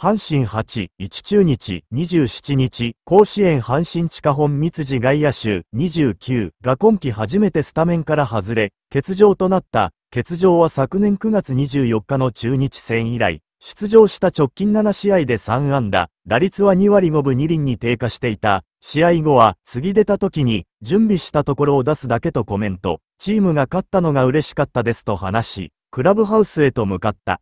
阪神8、1中日、27日、甲子園阪神地下本三次外野手29が今季初めてスタメンから外れ、欠場となった、欠場は昨年9月24日の中日戦以来、出場した直近7試合で3安打、打率は2割5分2厘に低下していた。試合後は、次出た時に、準備したところを出すだけとコメント、チームが勝ったのが嬉しかったですと話し、クラブハウスへと向かった。